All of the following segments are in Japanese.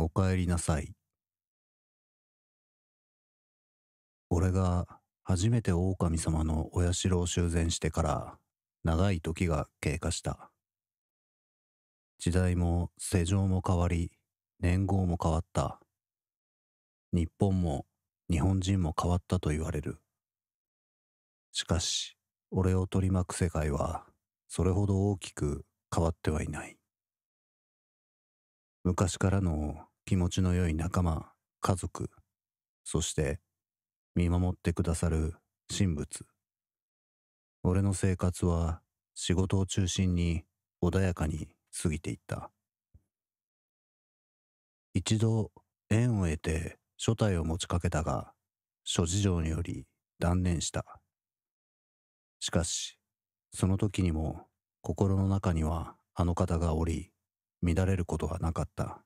おかえりなさい。俺が初めて狼様のお社を修繕してから長い時が経過した。時代も世情も変わり、年号も変わった。日本も日本人も変わったと言われる。しかし、俺を取り巻く世界は、それほど大きく変わってはいない。昔からの気持ちの良い仲間、家族、そして見守ってくださる神仏。俺の生活は仕事を中心に穏やかに過ぎていった。一度縁を得て所帯を持ちかけたが、諸事情により断念した。しかし、その時にも心の中にはあの方がおり、乱れることはなかった。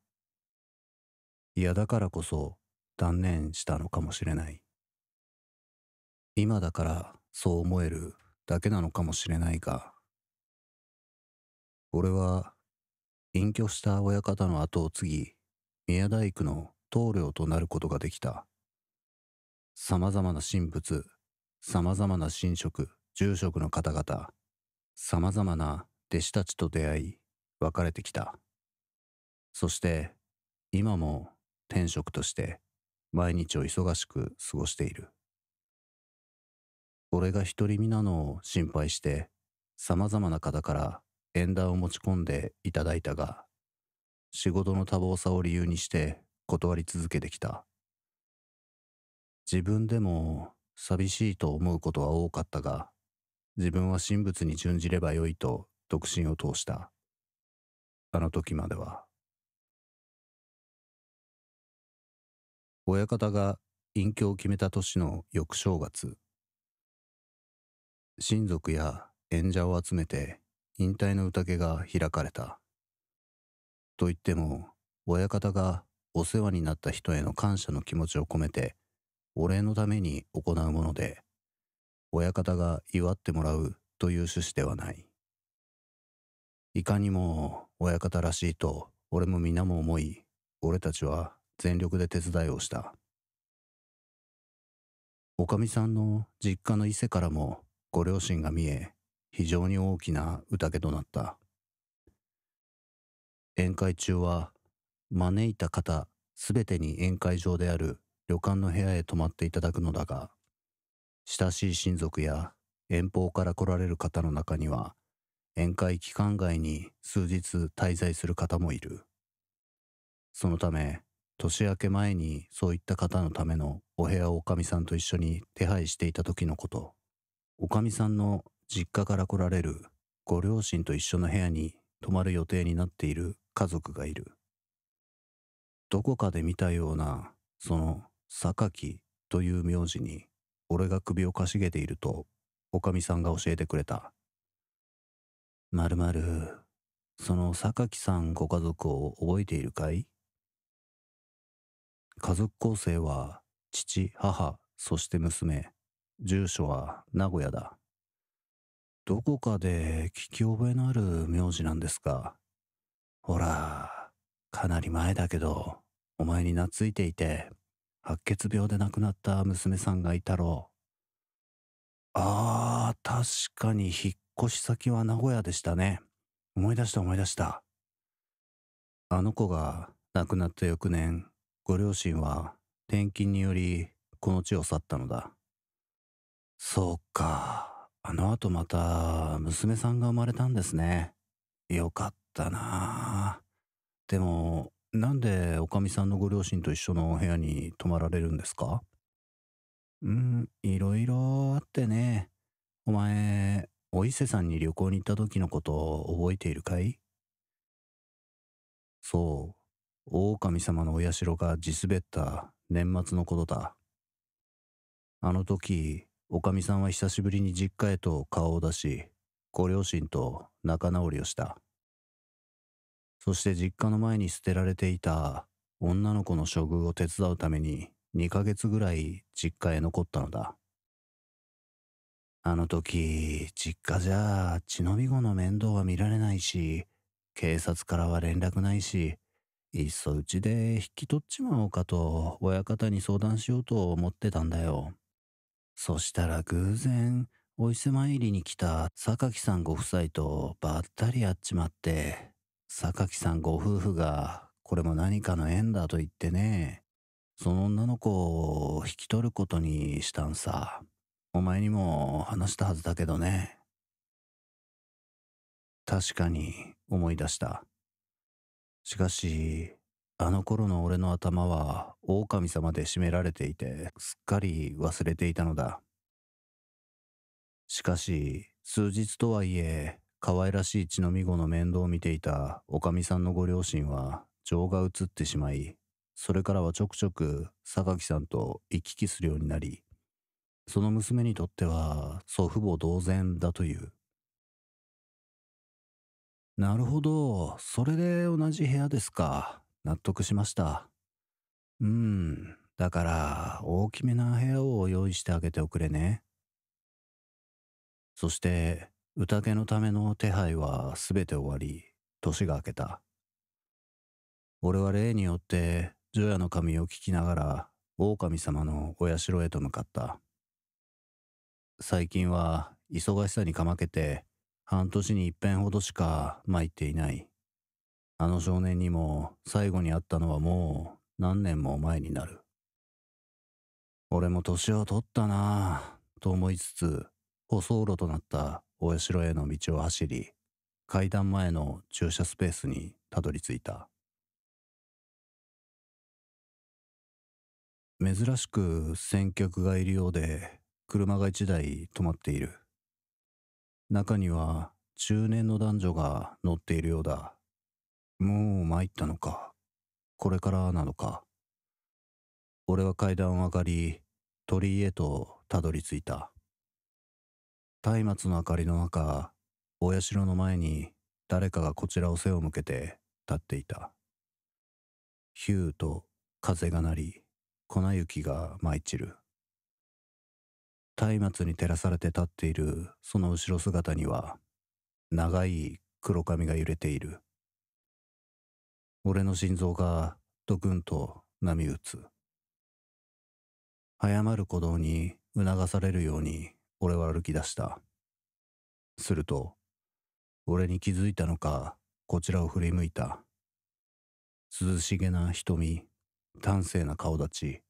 嫌だからこそ断念したのかもしれない今だからそう思えるだけなのかもしれないが俺は隠居した親方の後を継ぎ宮大工の棟梁となることができたさまざまな神仏さまざまな神職住職の方々さまざまな弟子たちと出会い別れてきたそして今も天職として毎日を忙しく過ごしている。俺が独り身なのを心配して様々な方から縁談を持ち込んでいただいたが、仕事の多忙さを理由にして断り続けてきた。自分でも寂しいと思うことは多かったが、自分は神仏に準じればよいと独身を通した。あの時までは。親方が隠居を決めた年の翌正月親族や演者を集めて引退の宴が開かれたと言っても親方がお世話になった人への感謝の気持ちを込めてお礼のために行うもので親方が祝ってもらうという趣旨ではないいかにも親方らしいと俺も皆も思い俺たちは全力で手伝いをした。おかみさんの実家の伊勢からもご両親が見え、非常に大きな宴となった。宴会中は、招いた方すべてに宴会場である旅館の部屋へ泊まっていただくのだが、親しい親族や遠方から来られる方の中には、宴会期間外に数日滞在する方もいる。そのため、年明け前にそういった方のためのお部屋をおかみさんと一緒に手配していた時のこと。おかみさんの実家から来られるご両親と一緒の部屋に泊まる予定になっている家族がいる。どこかで見たような、その、榊という名字に、俺が首をかしげていると、おかみさんが教えてくれた。まるまる、その榊さんご家族を覚えているかい家族構成は父、母、そして娘。住所は名古屋だ。どこかで聞き覚えのある名字なんですが。ほら、かなり前だけど、お前に懐いていて、白血病で亡くなった娘さんがいたろう。あー、確かに引っ越し先は名古屋でしたね。思い出した思い出した。あの子が亡くなった翌年、ご両親は転勤によりこの地を去ったのだ。そうか。あの後また娘さんが生まれたんですね。よかったなでも、なんでおかみさんのご両親と一緒のお部屋に泊まられるんですかうん、いろいろあってね。お前、お伊勢さんに旅行に行った時のこと覚えているかいそう、狼様のお社が地滑った年末のことだ。あの時、おかみさんは久しぶりに実家へと顔を出し、ご両親と仲直りをした。そして実家の前に捨てられていた女の子の処遇を手伝うために2ヶ月ぐらい実家へ残ったのだ。あの時、実家じゃ血のみ子の面倒は見られないし、警察からは連絡ないし、いっそうちで引き取っちまおうかと親方に相談しようと思ってたんだよ。そしたら偶然、お伊勢参りに来た榊さんご夫妻とばったり会っちまって、榊さんご夫婦がこれも何かの縁だと言ってね、その女の子を引き取ることにしたんさ。お前にも話したはずだけどね。確かに思い出した。しかし、あの頃の俺の頭は狼様で占められていて、すっかり忘れていたのだ。しかし、数日とはいえ、可愛らしい血のみ子の面倒を見ていたおかみさんのご両親は情が移ってしまい、それからはちょくちょく榊さんと行き来するようになり、その娘にとっては祖父母同然だという。なるほど。それで同じ部屋ですか。納得しました。うん。だから、大きめな部屋を用意してあげておくれね。そして、宴のための手配は全て終わり、年が明けた。俺は例によって、除夜の神を聞きながら、狼様のお社へと向かった。最近は、忙しさにかまけて、半年に一遍ほどしか参っていない。あの少年にも最後に会ったのはもう何年も前になる。俺も年を取ったなぁと思いつつ、舗装路となったお社への道を走り、階段前の駐車スペースにたどり着いた。珍しく先客がいるようで、車が一台止まっている。中には中年の男女が乗っているようだ。もう参ったのか。これからなのか。俺は階段を上がり、鳥居へとたどり着いた。松明の明かりの中、お社の前に誰かがこちらを背を向けて立っていた。ヒューと風が鳴り、粉雪が舞い散る。松明に照らされて立っているその後ろ姿には長い黒髪が揺れている俺の心臓がドクンと波打つ早まる鼓動に促されるように俺は歩き出したすると俺に気づいたのかこちらを振り向いた涼しげな瞳端正な顔立ち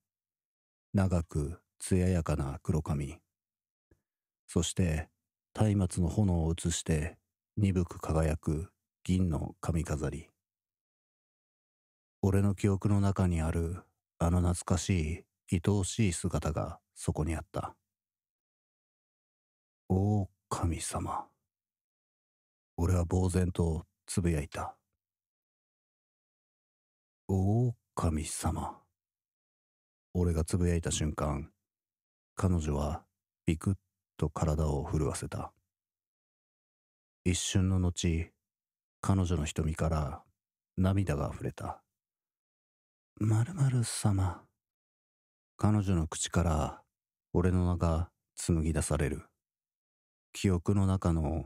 長く艶やかな黒髪そして松明の炎を映して鈍く輝く銀の髪飾り俺の記憶の中にあるあの懐かしい愛おしい姿がそこにあったおお神様俺は呆然とつぶやいたおお神様俺がつぶやいた瞬間彼女はビクッと体を震わせた。一瞬の後、彼女の瞳から涙が溢れた。まるまる様。彼女の口から俺の名が紡ぎ出される。記憶の中の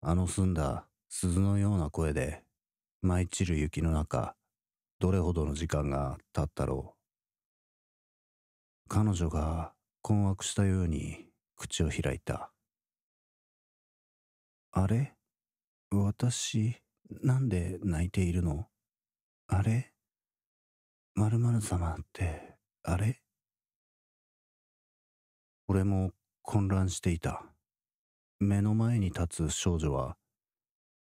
あの澄んだ鈴のような声で舞い散る雪の中、どれほどの時間が経ったろう。彼女が困惑したように口を開いた。あれ私、なんで泣いているのあれ〇〇様って、あれ俺も混乱していた。目の前に立つ少女は、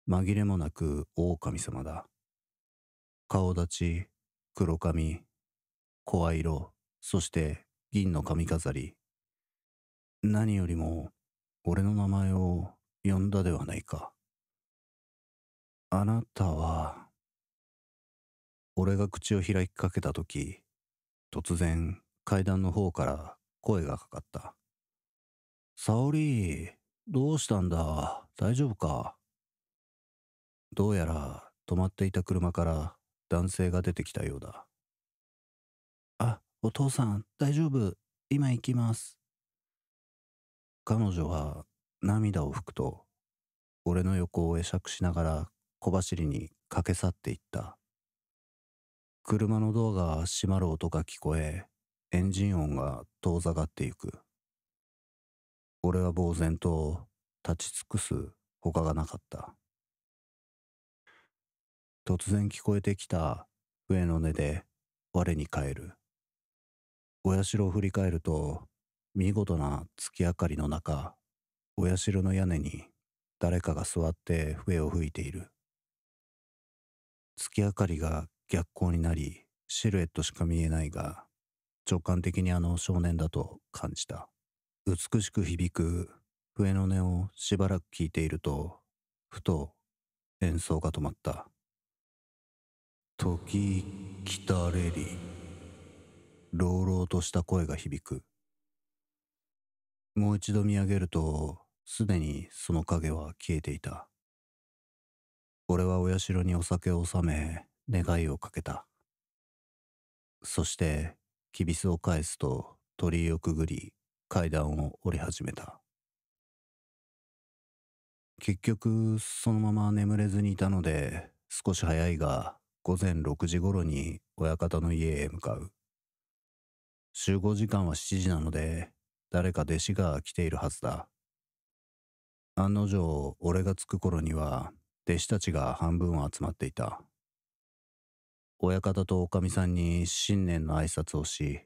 紛れもなく狼様だ。顔立ち、黒髪、声色、そして銀の髪飾り。何よりも、俺の名前を呼んだではないか。あなたは、俺が口を開きかけたとき、突然階段の方から声がかかった。沙織、どうしたんだ大丈夫かどうやら止まっていた車から男性が出てきたようだ。お父さん、大丈夫。今行きます。彼女は涙を拭くと、俺の横を会釈しながら小走りに駆け去っていった。車のドアが閉まる音が聞こえ、エンジン音が遠ざかっていく。俺は呆然と立ち尽くす他がなかった。突然聞こえてきた笛の音で我に返る。お社を振り返ると、見事な月明かりの中、お社の屋根に誰かが座って笛を吹いている。月明かりが逆光になり、シルエットしか見えないが、直感的にあの少年だと感じた。美しく響く笛の音をしばらく聞いていると、ふと演奏が止まった。時来たれり。朗々とした声が響く。もう一度見上げると、すでにその影は消えていた。俺はお社にお酒を納め、願いをかけた。そして、きびすを返すと鳥居をくぐり、階段を降り始めた。結局、そのまま眠れずにいたので、少し早いが、午前6時頃に親方の家へ向かう。集合時間は7時なので、誰か弟子が来ているはずだ。案の定、俺が着く頃には、弟子たちが半分は集まっていた。親方とおかみさんに新年の挨拶をし、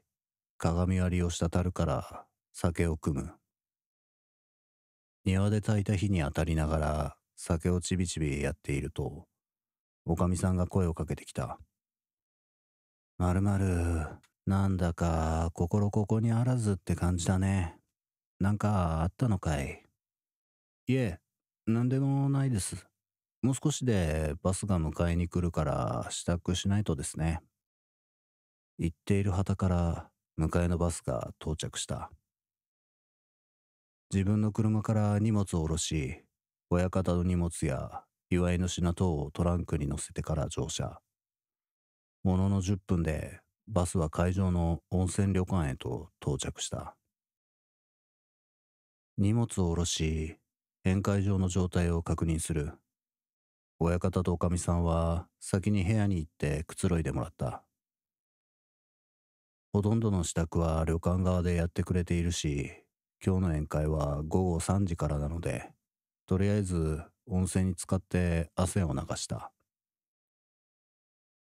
鏡割りをした樽から酒を汲む。庭で炊いた火に当たりながら酒をちびちびやっていると、おかみさんが声をかけてきた。まるまる、なんだか心ここにあらずって感じだね。なんかあったのかいいえ、なんでもないです。もう少しでバスが迎えに来るから支度しないとですね。言っている旗から迎えのバスが到着した。自分の車から荷物を下ろし、親方の荷物や祝いの品等をトランクに乗せてから乗車。ものの10分でバスは会場の温泉旅館へと到着した。荷物を下ろし、宴会場の状態を確認する。親方とおかみさんは先に部屋に行ってくつろいでもらった。ほとんどの支度は旅館側でやってくれているし、今日の宴会は午後3時からなので、とりあえず温泉に浸かって汗を流した。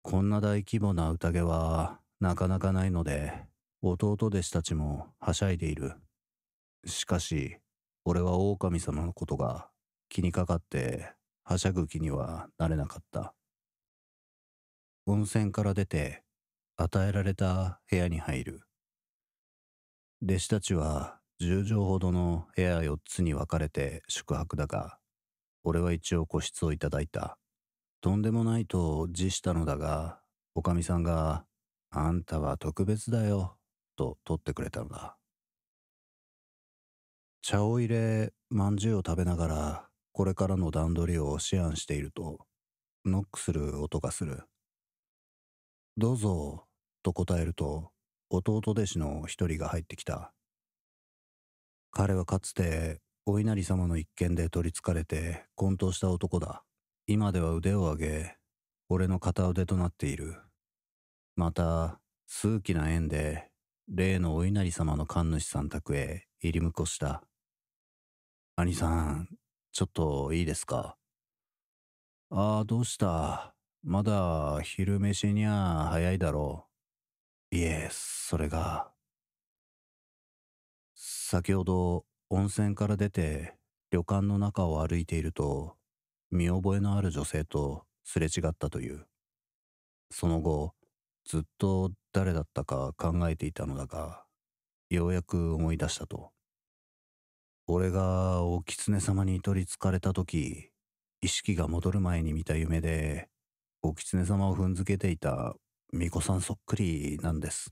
こんな大規模な宴はなかなかないので、弟弟子たちもはしゃいでいる。しかし、俺は狼様のことが気にかかって、はしゃぐ気にはなれなかった。温泉から出て、与えられた部屋に入る。弟子たちは十畳ほどの部屋四つに分かれて宿泊だが、俺は一応個室をいただいた。とんでもないと辞したのだが、おかみさんがあんたは特別だよ、と取ってくれたのだ。茶を入れ、まんじゅうを食べながら、これからの段取りを思案していると、ノックする音がする。どうぞ、と答えると、弟弟子の一人が入ってきた。彼はかつて、お稲荷様の一件で取りつかれて混沌した男だ。今では腕を上げ、俺の片腕となっている。また、数奇な縁で、例のお稲荷様の神主さん宅へ入り婿した。兄さん、ちょっといいですかああ、どうしたまだ昼飯にゃ早いだろう。いえ、それが。先ほど温泉から出て旅館の中を歩いていると見覚えのある女性とすれ違ったという。その後、ずっと誰だったか考えていたのだが、ようやく思い出したと。俺がお狐様に取りつかれた時、意識が戻る前に見た夢で、お狐様を踏んづけていた巫女さんそっくりなんです。っ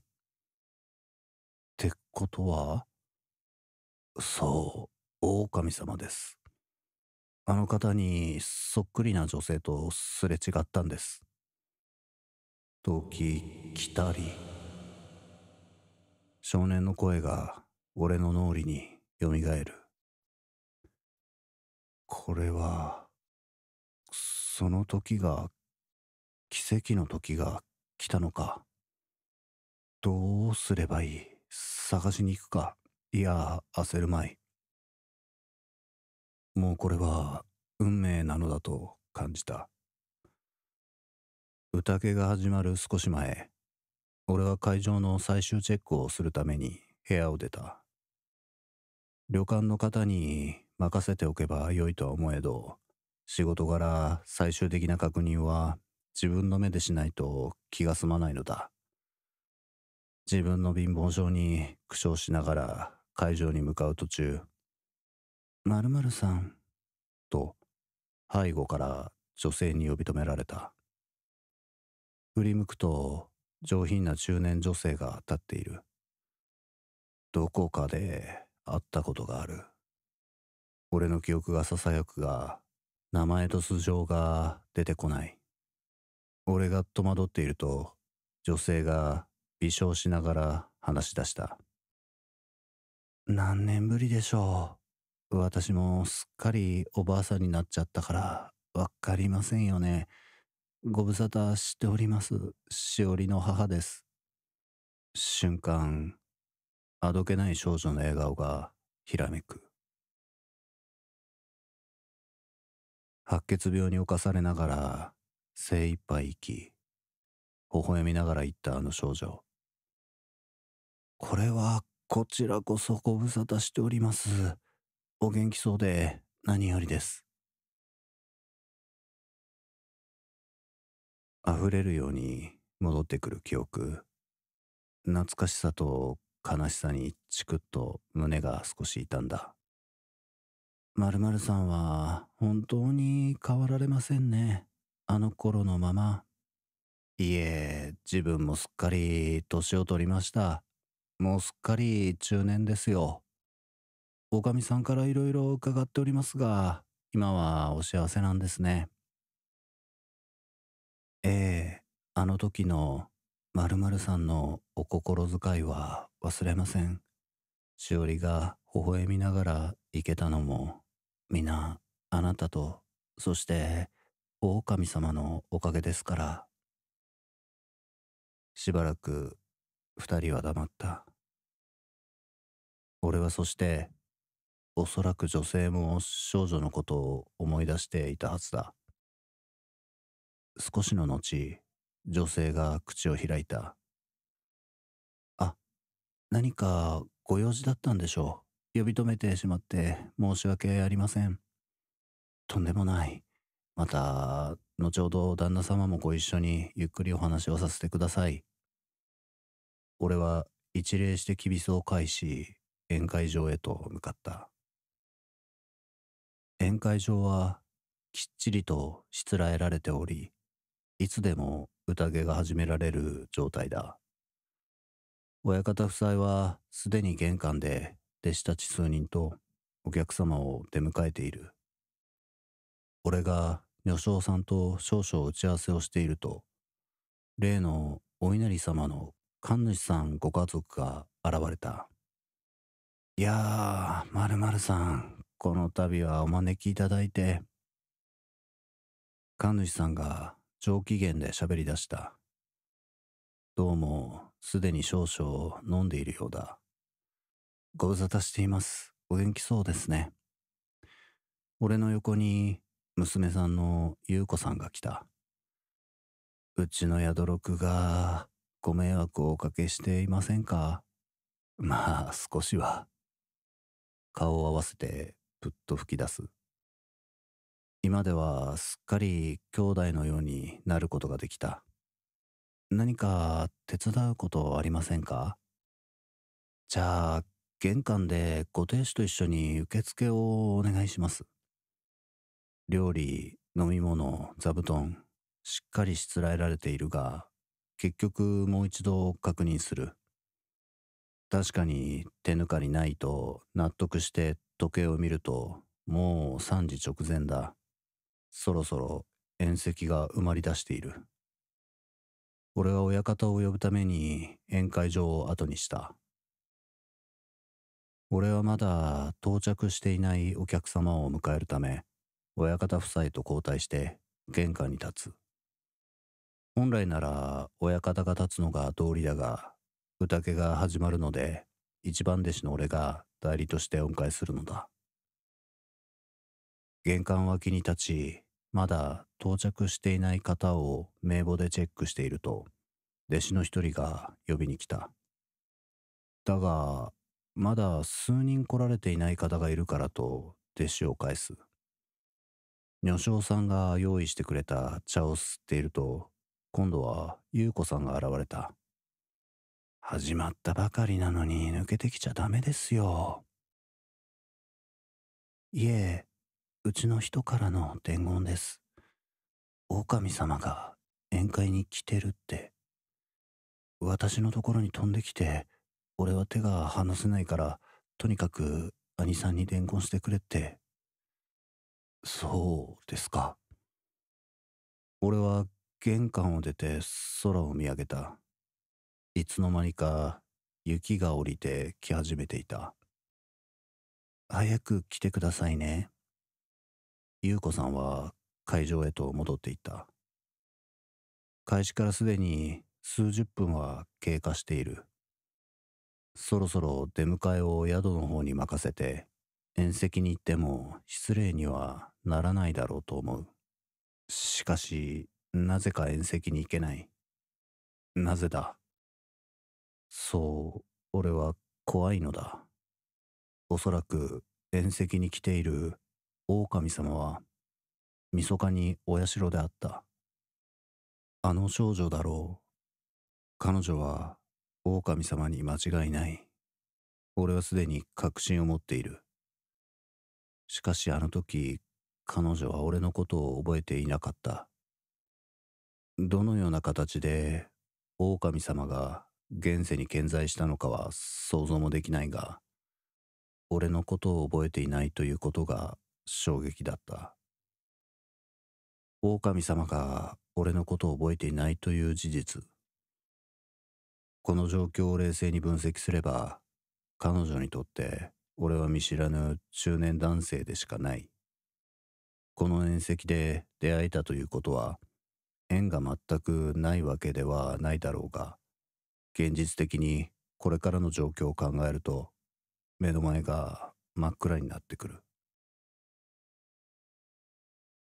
てことは、そう、狼様です。あの方にそっくりな女性とすれ違ったんです。時来たり少年の声が俺の脳裏によみがえるこれはその時が奇跡の時が来たのかどうすればいい探しに行くかいや焦るまいもうこれは運命なのだと感じた宴が始まる少し前、俺は会場の最終チェックをするために部屋を出た。旅館の方に任せておけば良いとは思えど、仕事柄最終的な確認は自分の目でしないと気が済まないのだ。自分の貧乏症に苦笑しながら会場に向かう途中、まるさん、と背後から女性に呼び止められた。振り向くと上品な中年女性が立っている。どこかで会ったことがある。俺の記憶が囁くが、名前と素性が出てこない。俺が戸惑っていると、女性が微笑しながら話し出した。何年ぶりでしょう。私もすっかりおばあさんになっちゃったから、わかりませんよね。ご無沙汰しております。しおりの母です。瞬間、あどけない少女の笑顔がひらめく。白血病に侵されながら精一杯生き、微笑みながら言ったあの少女。これはこちらこそご無沙汰しております。お元気そうで何よりです。溢れるように戻ってくる記憶。懐かしさと悲しさにチクッと胸が少し痛んだ。〇〇さんは本当に変わられませんね。あの頃のまま。いえ、自分もすっかり年を取りました。もうすっかり中年ですよ。おかみさんからいろいろ伺っておりますが、今はお幸せなんですね。ええ、あの時の〇〇さんのお心遣いは忘れません。しおりが微笑みながら行けたのも、皆、あなたと、そして、狼様のおかげですから。しばらく、二人は黙った。俺はそして、おそらく女性も少女のことを思い出していたはずだ。少しの後、女性が口を開いた。あ、何かご用事だったんでしょう。呼び止めてしまって申し訳ありません。とんでもない。また、後ほど旦那様もご一緒にゆっくりお話をさせてください。俺は一礼してきびすを返し、宴会場へと向かった。宴会場はきっちりとしつらえられており、いつでも宴が始められる状態だ。親方夫妻はすでに玄関で弟子たち数人とお客様を出迎えている。俺が女将さんと少々打ち合わせをしていると、例のお稲荷様の神主さんご家族が現れた。いやあ、まるまるさん、この度はお招きいただいて。神主さんが上機嫌で喋り出した。どうも、すでに少々飲んでいるようだ。ご無沙汰しています。お元気そうですね。俺の横に娘さんの優子さんが来た。うちの宿六がご迷惑をおかけしていませんかまあ少しは。顔を合わせてぷっと吹き出す。今ではすっかり兄弟のようになることができた。何か手伝うことありませんかじゃあ、玄関でご亭主と一緒に受付をお願いします。料理、飲み物、座布団、しっかりしつらえられているが、結局もう一度確認する。確かに手抜かりないと納得して時計を見るともう3時直前だ。そろそろ縁石が埋まり出している。俺は親方を呼ぶために宴会場を後にした。俺はまだ到着していないお客様を迎えるため、親方夫妻と交代して玄関に立つ。本来なら親方が立つのが道理だが、宴が始まるので、一番弟子の俺が代理として恩返するのだ。玄関脇に立ち、まだ到着していない方を名簿でチェックしていると、弟子の一人が呼びに来た。だが、まだ数人来られていない方がいるからと、弟子を返す。女将さんが用意してくれた茶を吸っていると、今度は優子さんが現れた。始まったばかりなのに抜けてきちゃダメですよ。いえ、うちの人からの伝言です。狼様が宴会に来てるって。私のところに飛んできて、俺は手が離せないから、とにかく兄さんに伝言してくれって。そうですか。俺は玄関を出て空を見上げた。いつの間にか雪が降りて来始めていた。早く来てくださいね。優子さんは会場へと戻っていった開始からすでに数十分は経過しているそろそろ出迎えを宿の方に任せて宴席に行っても失礼にはならないだろうと思うしかしなぜか宴席に行けないなぜだそう俺は怖いのだおそらく宴席に来ている狼様は、そかにお社であった。あの少女だろう。彼女は、狼様に間違いない。俺はすでに確信を持っている。しかしあの時、彼女は俺のことを覚えていなかった。どのような形で、狼様が現世に健在したのかは想像もできないが、俺のことを覚えていないということが衝撃だった。狼様が俺のことを覚えていないという事実。この状況を冷静に分析すれば、彼女にとって俺は見知らぬ中年男性でしかない。この縁石で出会えたということは、縁が全くないわけではないだろうが、現実的にこれからの状況を考えると、目の前が真っ暗になってくる。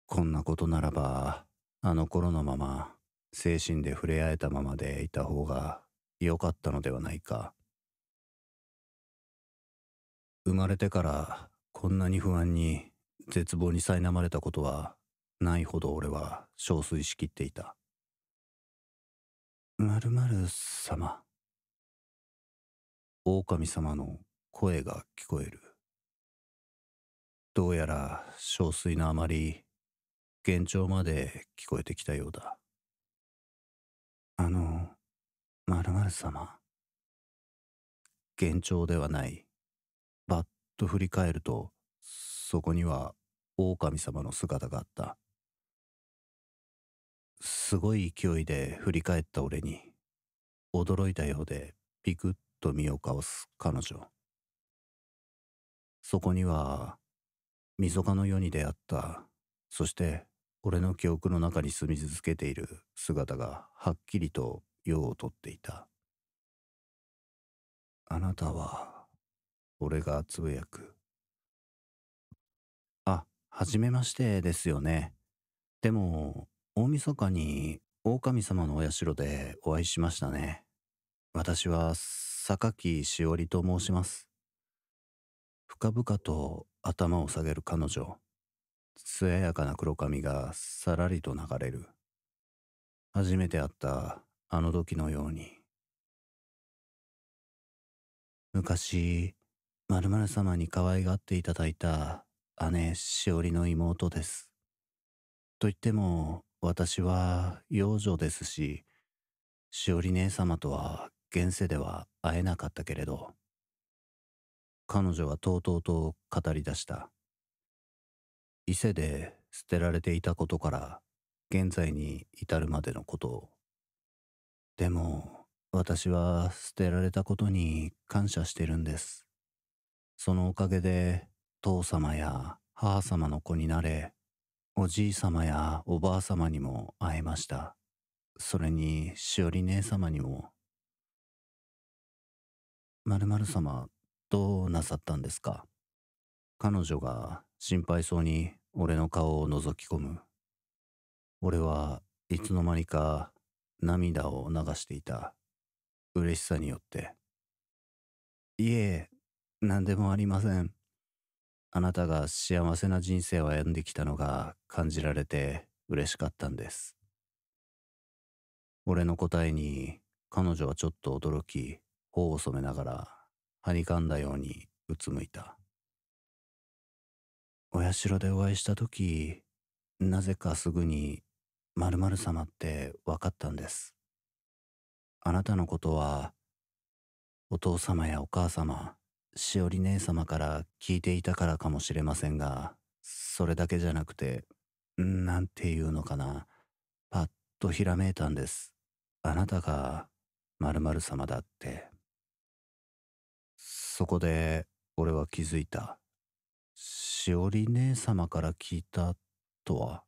こんなことならば、あの頃のまま、精神で触れ合えたままでいた方が良かったのではないか。生まれてからこんなに不安に絶望に苛まれたことはないほど俺は憔悴しきっていた。まるまる様。狼様の声が聞こえる。どうやら憔悴のあまり幻聴まで聞こえてきたようだ。あの、〇〇様。幻聴ではない。バッと振り返ると、そこには狼様の姿があった。すごい勢いで振り返った俺に、驚いたようでピクッと身をかわす彼女。そこには、溝かの世に出会った、そして俺の記憶の中に住み続けている姿がはっきりと用をとっていた。あなたは、俺がつぶやく。あ、はじめましてですよね。でも、大晦日に狼様のお社でお会いしましたね。私は、榊しおりと申します。深々と頭を下げる彼女。艶やかな黒髪がさらりと流れる。初めて会ったあの時のように。昔、〇〇様に可愛がっていただいた姉しおりの妹です。と言っても、私は幼女ですし、しおり姉様とは現世では会えなかったけれど、彼女はとうとうと語り出した。伊勢で捨てられていたことから現在に至るまでのことを。でも私は捨てられたことに感謝してるんです。そのおかげで父様や母様の子になれ、おじい様やおばあ様にも会えました。それにしおり姉様にも。まるまる様、どうなさったんですか彼女が心配そうに俺の顔を覗き込む。俺はいつの間にか涙を流していた。嬉しさによって。いえ、何でもありません。あなたが幸せな人生を歩んできたのが感じられて嬉しかったんです。俺の答えに彼女はちょっと驚き、頬を染めながら、はにかんだようにうつむいた。お社でお会いした時、なぜかすぐに〇〇様って分かったんです。あなたのことは、お父様やお母様、しおり姉様から聞いていたからかもしれませんが、それだけじゃなくて、なんていうのかな、パッとひらめいたんです。あなたが〇〇様だって。そこで俺は気づいた。しおり姉様から聞いたとは。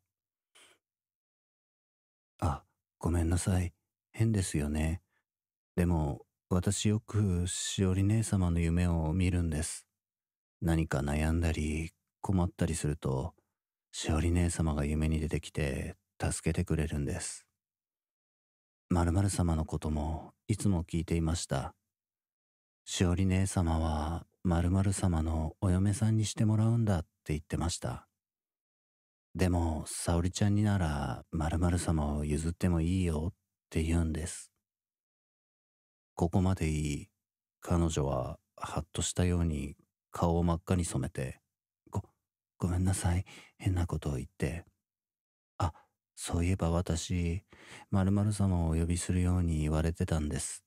あ、ごめんなさい。変ですよね。でも、私よくしおり姉様の夢を見るんです。何か悩んだり困ったりすると、しおり姉様が夢に出てきて助けてくれるんです。〇〇様のこともいつも聞いていました。しおり姉様はまる様のお嫁さんにしてもらうんだって言ってました。でも、沙織ちゃんになら〇〇様を譲ってもいいよって言うんです。ここまでいい。彼女はハッとしたように顔を真っ赤に染めて、ご、ごめんなさい。変なことを言って。あ、そういえば私、〇〇様をお呼びするように言われてたんです。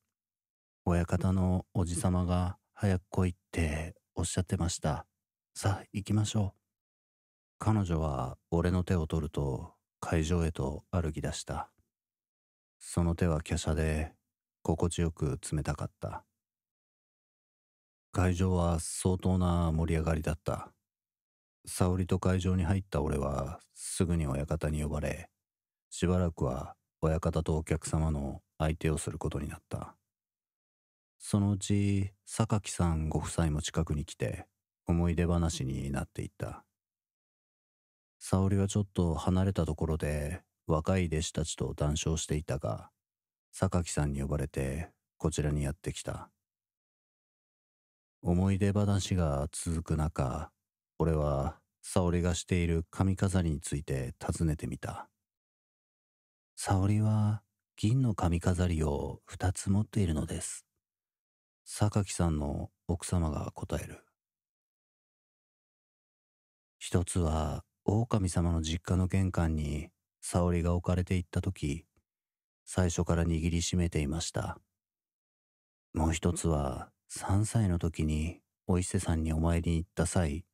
親方のおじ様が早く来いっておっしゃってました。さあ、行きましょう。彼女は俺の手を取ると会場へと歩き出した。その手は華奢で心地よく冷たかった。会場は相当な盛り上がりだった。沙織と会場に入った俺はすぐに親方に呼ばれ、しばらくは親方とお客様の相手をすることになった。そのうち榊さんご夫妻も近くに来て思い出話になっていった。沙織はちょっと離れたところで若い弟子たちと談笑していたが、榊さんに呼ばれてこちらにやってきた。思い出話が続く中、俺は沙織がしている髪飾りについて尋ねてみた。沙織は銀の髪飾りを二つ持っているのです。榊さんの奥様が答える。一つは、狼様の実家の玄関に沙織が置かれていった時、最初から握りしめていました。もう一つは、3歳の時にお伊勢さんにお参りに行った際、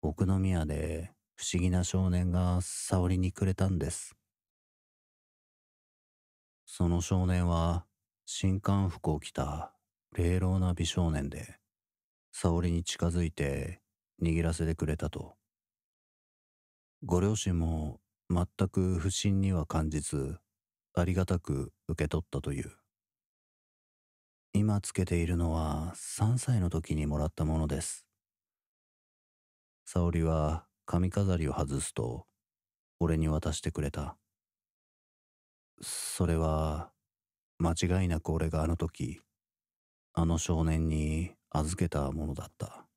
奥宮で不思議な少年が沙織にくれたんです。その少年は、新刊服を着た霊老な美少年で、沙織に近づいて握らせてくれたと。ご両親も全く不審には感じず、ありがたく受け取ったという。今つけているのは3歳の時にもらったものです。沙織は髪飾りを外すと、俺に渡してくれた。それは、間違いなく俺があの時、あの少年に預けたものだった。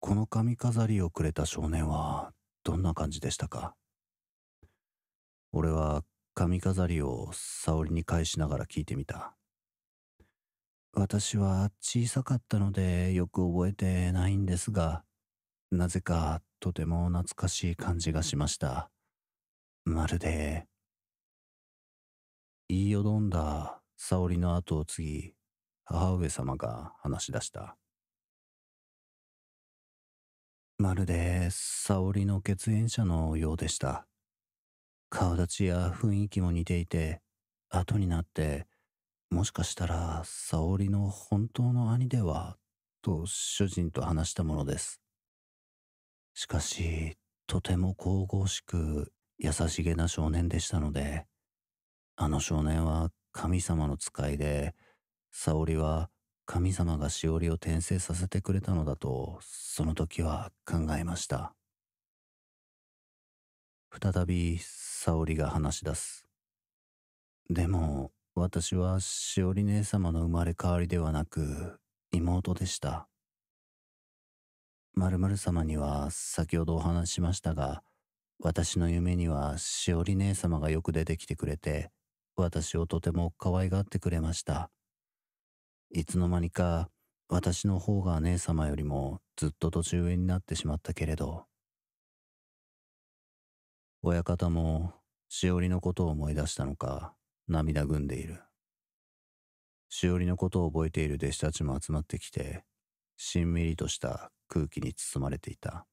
この髪飾りをくれた少年はどんな感じでしたか俺は髪飾りを沙織に返しながら聞いてみた。私は小さかったのでよく覚えてないんですが、なぜかとても懐かしい感じがしました。まるで、言いよどんだ沙織の後を継ぎ、母上様が話し出した。まるで沙織の血縁者のようでした。顔立ちや雰囲気も似ていて、後になって、もしかしたら沙織の本当の兄では、と主人と話したものです。しかし、とても神々しく優しげな少年でしたので、あの少年は神様の使いで、沙織は神様がしおりを転生させてくれたのだと、その時は考えました。再び沙織が話し出す。でも、私はしおり姉様の生まれ変わりではなく、妹でした。〇〇様には先ほどお話しましたが、私の夢にはしおり姉様がよく出てきてくれて、私をとても可愛がってくれました。いつの間にか私の方が姉様よりもずっと年上になってしまったけれど、親方もしおりのことを思い出したのか涙ぐんでいる。しおりのことを覚えている弟子たちも集まってきて、しんみりとした空気に包まれていた。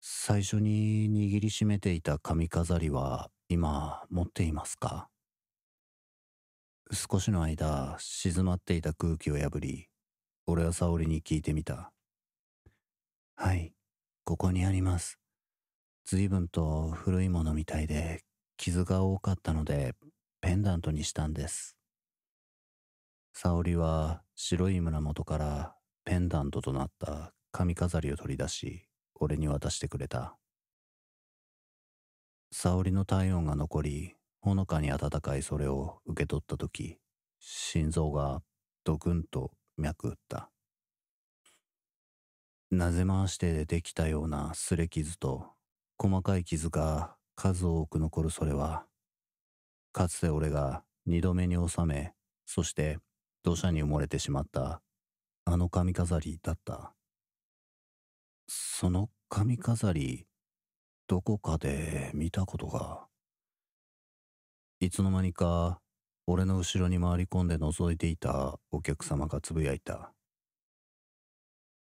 最初に握りしめていた髪飾りは今持っていますか少しの間、静まっていた空気を破り、俺は沙織に聞いてみた。はい、ここにあります。随分と古いものみたいで、傷が多かったので、ペンダントにしたんです。沙織は白い胸元からペンダントとなった髪飾りを取り出し、俺に渡してくれた。沙織の体温が残り、ほのかに温かいそれを受け取った時、心臓がドクンと脈打った。なぜ回してできたような擦れ傷と細かい傷が数多く残るそれは、かつて俺が二度目に収め、そして土砂に埋もれてしまったあの髪飾りだった。その髪飾り、どこかで見たことが。いつの間にか俺の後ろに回り込んで覗いていたお客様がつぶやいた。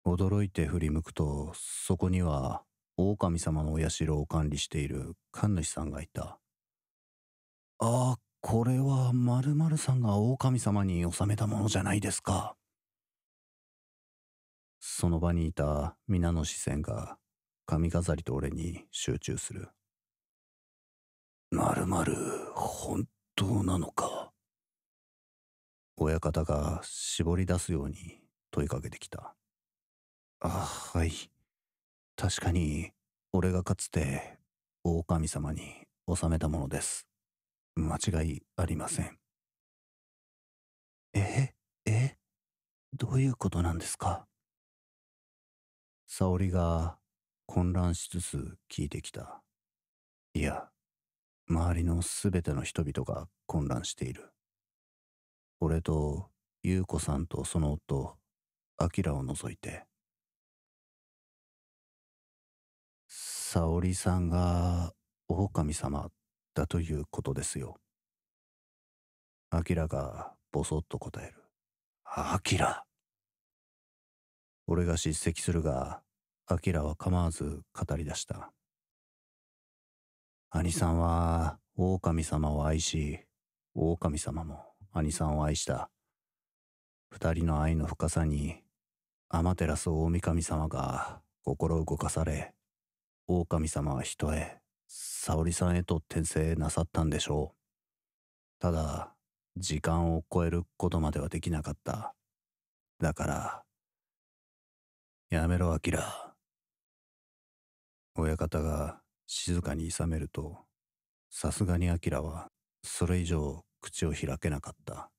驚いて振り向くと、そこには狼様のお社を管理している神主さんがいた。ああ、これは〇〇さんが狼様に納めたものじゃないですか。その場にいた皆の視線が髪飾りと俺に集中する。まるまる本当なのか親方が絞り出すように問いかけてきたあはい確かに俺がかつて狼様に納めたものです間違いありませんええどういうことなんですか沙織が混乱しつつ聞いてきたいや周りの全ての人々が混乱している。俺と優子さんとその夫、アを除いて。沙織さんが狼様だということですよ。アがぼそっと答える。ア俺が叱責するが、アは構わず語り出した。兄さんは狼様を愛し、狼様も兄さんを愛した。二人の愛の深さに、アマテ天照大神様が心動かされ、狼様は人へ、沙織さんへと転生なさったんでしょう。ただ、時間を超えることまではできなかった。だから、やめろ、アキラ。親方が静かにさめると、さすがにアキラはそれ以上口を開けなかった。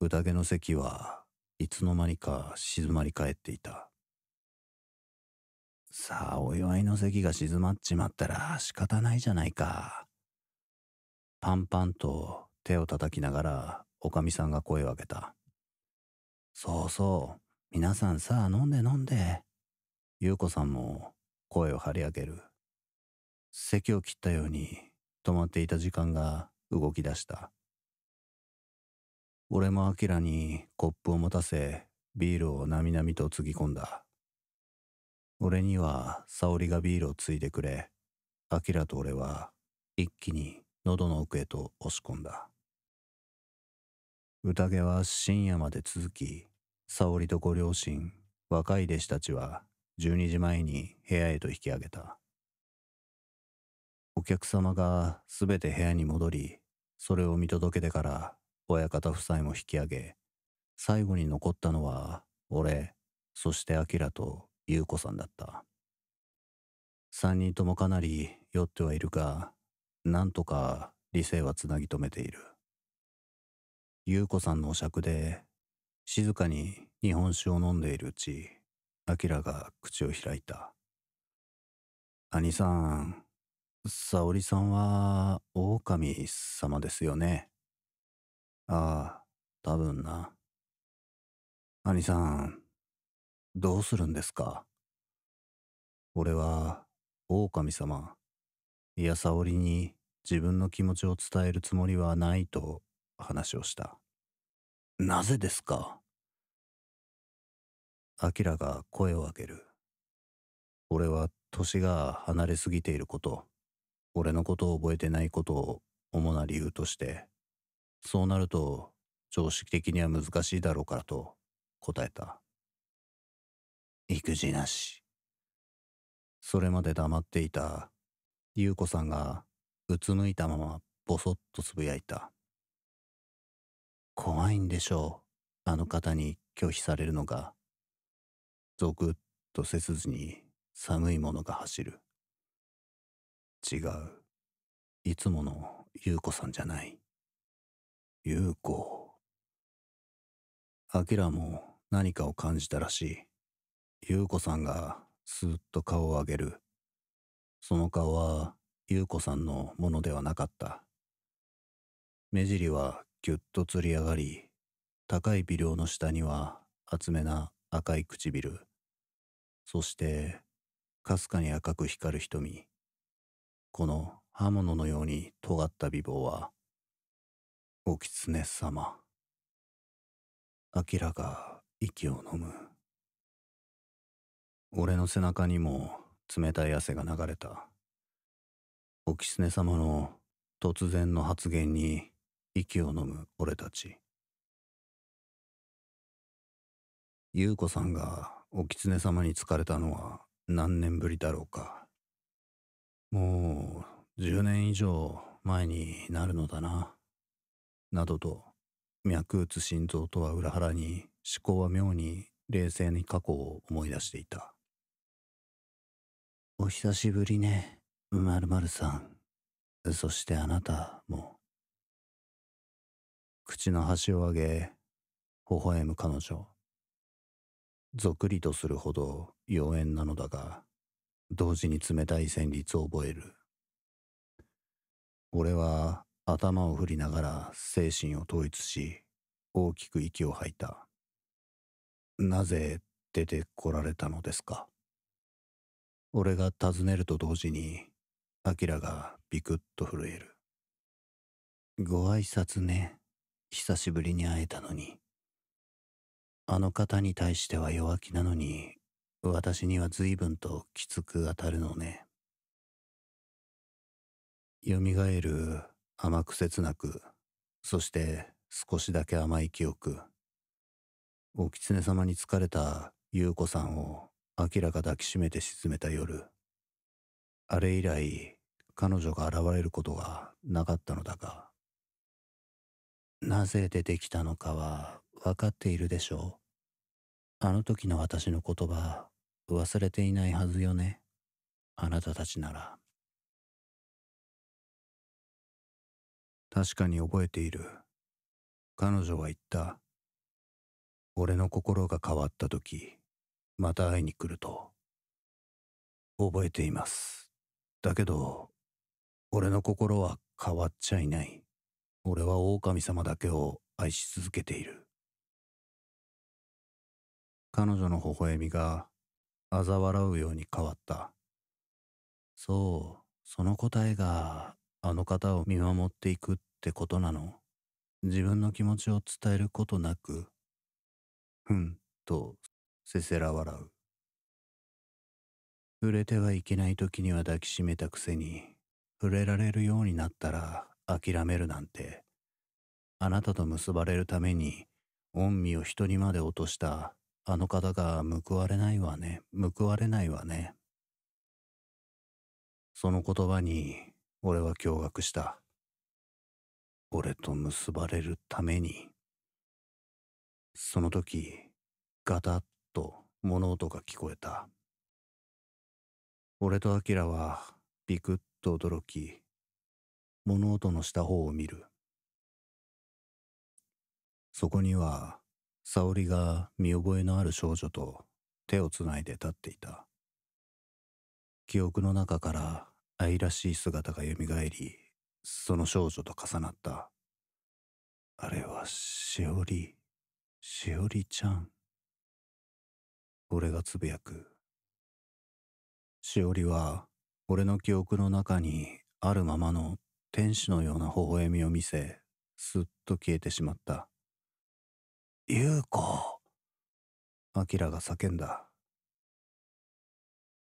宴の席はいつの間にか静まり返っていた。さあ、お祝いの席が静まっちまったら仕方ないじゃないか。パンパンと手を叩きながらおかみさんが声を上げた。そうそう、皆さんさあ飲んで飲んで。優子さんも声を張り上げる。咳を切ったように止まっていた時間が動き出した。俺もアキラにコップを持たせ、ビールをなみなみとつぎ込んだ。俺には沙織がビールをついでくれ、アキラと俺は一気に喉の奥へと押し込んだ。宴は深夜まで続き、沙織とご両親、若い弟子たちは12時前に部屋へと引き上げた。お客様がすべて部屋に戻り、それを見届けてから親方夫妻も引き上げ、最後に残ったのは俺、そしてアキラと優子さんだった。三人ともかなり酔ってはいるが、なんとか理性はつなぎ止めている。優子さんのお酌で、静かに日本酒を飲んでいるうち、アキラが口を開いた。兄さん、沙織さんは狼様ですよね。ああ、多分な。兄さん、どうするんですか俺は狼様、いや沙織に自分の気持ちを伝えるつもりはないと話をした。なぜですかアキラが声を上げる。俺は年が離れすぎていること、俺のことを覚えてないことを主な理由として、そうなると常識的には難しいだろうからと答えた。育児なし。それまで黙っていた優子さんがうつむいたままぼそっとつぶやいた。怖いんでしょう。あの方に拒否されるのが。ゾクッとせずに寒いものが走る。違う。いつもの優子さんじゃない。優子。アキラも何かを感じたらしい。優子さんがスーッと顔を上げる。その顔は優子さんのものではなかった。目尻はぎゅっとつり上がり、高い微量の下には厚めな赤い唇。そして、かすかに赤く光る瞳。この刃物のように尖った美貌は、お狐様。アキラが息を呑む。俺の背中にも冷たい汗が流れた。お狐様の突然の発言に息を呑む俺たち。優子さんがお狐様に疲れたのは何年ぶりだろうか。もう10年以上前になるのだな。などと、脈打つ心臓とは裏腹に思考は妙に冷静に過去を思い出していた。お久しぶりね、まるまるさん。そしてあなたも。口の端を上げ、微笑む彼女。ぞくりとするほど妖艶なのだが、同時に冷たい旋律を覚える。俺は頭を振りながら精神を統一し、大きく息を吐いた。なぜ出てこられたのですか俺が尋ねると同時に、アキラがビクッと震える。ご挨拶ね。久しぶりに会えたのに。あの方に対しては弱気なのに、私には随分ときつく当たるのね。蘇る甘く切なく、そして少しだけ甘い記憶。お狐様に疲れた優子さんを明らか抱きしめて沈めた夜。あれ以来、彼女が現れることがなかったのだが、なぜ出てきたのかは分かっているでしょう。あの時の私の言葉、忘れていないはずよね。あなたたちなら。確かに覚えている。彼女は言った。俺の心が変わった時、また会いに来ると。覚えています。だけど、俺の心は変わっちゃいない。俺は狼様だけを愛し続けている。彼女の微笑みが嘲笑うように変わった。そう、その答えがあの方を見守っていくってことなの。自分の気持ちを伝えることなく、ふんとせせら笑う。触れてはいけない時には抱きしめたくせに、触れられるようになったら諦めるなんて、あなたと結ばれるために、恩義を人にまで落としたあの方が報われないわね、報われないわね。その言葉に俺は驚愕した。俺と結ばれるために。その時、ガタッと物音が聞こえた。俺とアキラはビクッと驚き、物音のした方を見る。そこには沙織が見覚えのある少女と手をつないで立っていた。記憶の中から愛らしい姿が蘇り、その少女と重なった。あれは、しおり、しおりちゃん。俺がつぶやく。しおりは、俺の記憶の中にあるままの天使のような微笑みを見せ、すっと消えてしまった。優子。アが叫んだ。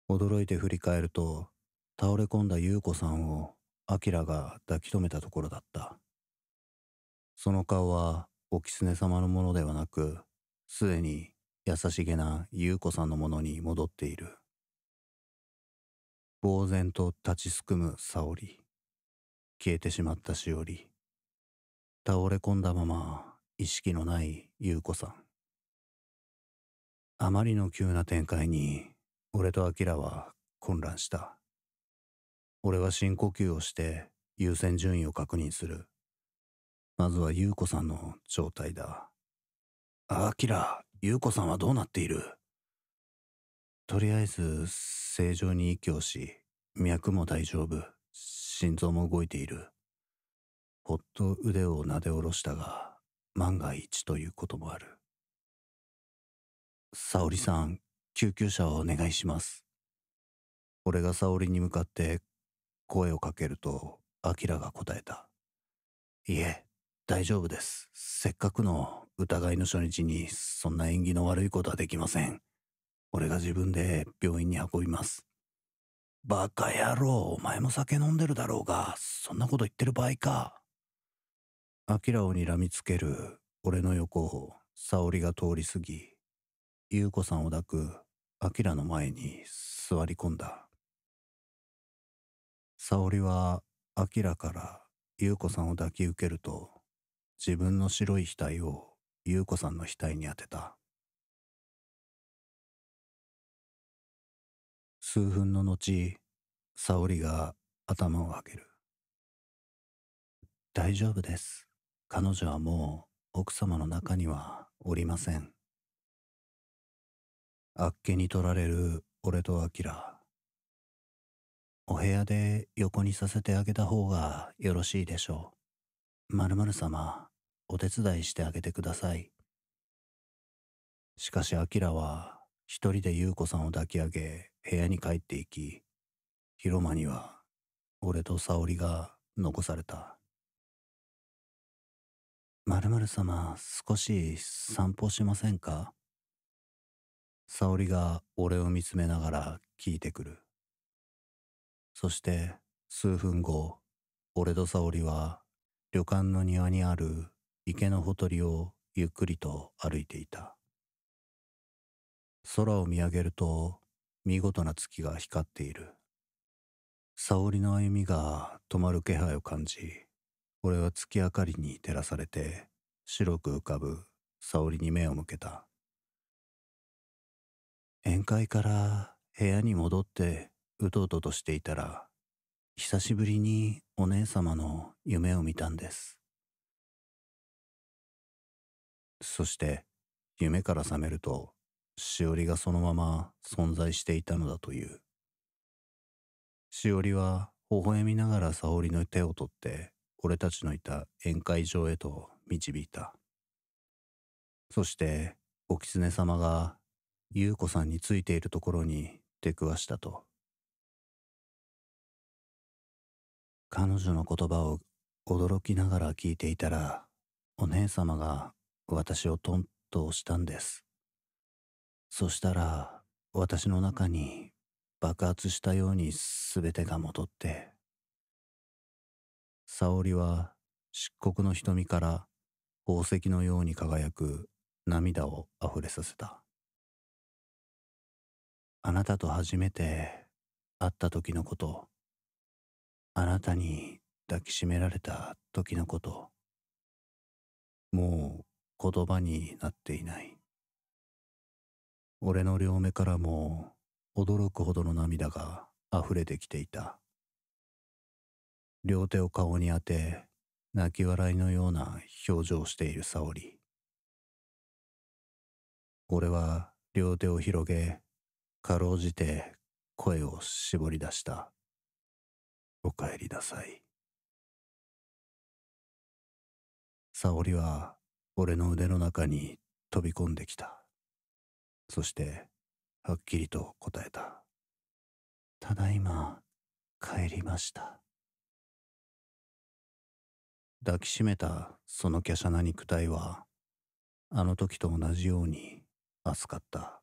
驚いて振り返ると、倒れ込んだ優子さんを、アが抱き留めたところだった。その顔は、お狐様のものではなく、すでに優しげな優子さんのものに戻っている。呆然と立ちすくむ沙織。消えてしまったしおり。倒れ込んだまま意識のない優子さん。あまりの急な展開に、俺とアキラは混乱した。俺は深呼吸をして優先順位を確認する。まずは優子さんの状態だ。アキラ、優子さんはどうなっているとりあえず、正常に息をし、脈も大丈夫、心臓も動いている。ほっと腕をなで下ろしたが、万が一ということもある。沙織さん、救急車をお願いします。俺が沙織に向かって声をかけると、アキラが答えた。いえ、大丈夫です。せっかくの疑いの初日に、そんな縁起の悪いことはできません。俺が自分で病院に運びます。バカ野郎、お前も酒飲んでるだろうが、そんなこと言ってる場合か。アキラを睨みつける俺の横を沙織が通り過ぎ、優子さんを抱くアキラの前に座り込んだ。沙織はアキラから優子さんを抱き受けると、自分の白い額を優子さんの額に当てた。数分の後、沙織が頭を上げる。大丈夫です。彼女はもう奥様の中にはおりません。あっけに取られる俺とアキラ。お部屋で横にさせてあげた方がよろしいでしょう。まるまる様、お手伝いしてあげてください。しかしアキラは一人で優子さんを抱き上げ部屋に帰っていき、広間には俺と沙織が残された。まる様、少し散歩しませんか沙織が俺を見つめながら聞いてくる。そして数分後、俺と沙織は旅館の庭にある池のほとりをゆっくりと歩いていた。空を見上げると見事な月が光っている。沙織の歩みが止まる気配を感じ、俺は月明かりに照らされて白く浮かぶ沙織に目を向けた宴会から部屋に戻ってうとうととしていたら久しぶりにお姉様の夢を見たんですそして夢から覚めるとしおりがそのまま存在していたのだというしおりは微笑みながら沙織の手を取って俺たちのいた宴会場へと導いた。そして、お狐様が、優子さんについているところに出くわしたと。彼女の言葉を驚きながら聞いていたら、お姉様が私をトンと押したんです。そしたら、私の中に爆発したように全てが戻って、沙織は漆黒の瞳から宝石のように輝く涙を溢れさせた。あなたと初めて会った時のこと、あなたに抱きしめられた時のこと、もう言葉になっていない。俺の両目からも驚くほどの涙が溢れてきていた。両手を顔に当て、泣き笑いのような表情をしている沙織。俺は両手を広げ、かろうじて声を絞り出した。おかえりなさい。沙織は俺の腕の中に飛び込んできた。そして、はっきりと答えた。ただいま、帰りました。抱きしめたその華奢な肉体は、あの時と同じように熱かった。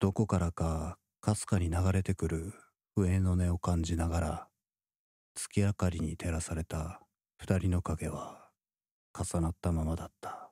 どこからかかすかに流れてくる笛の音を感じながら、月明かりに照らされた二人の影は重なったままだった。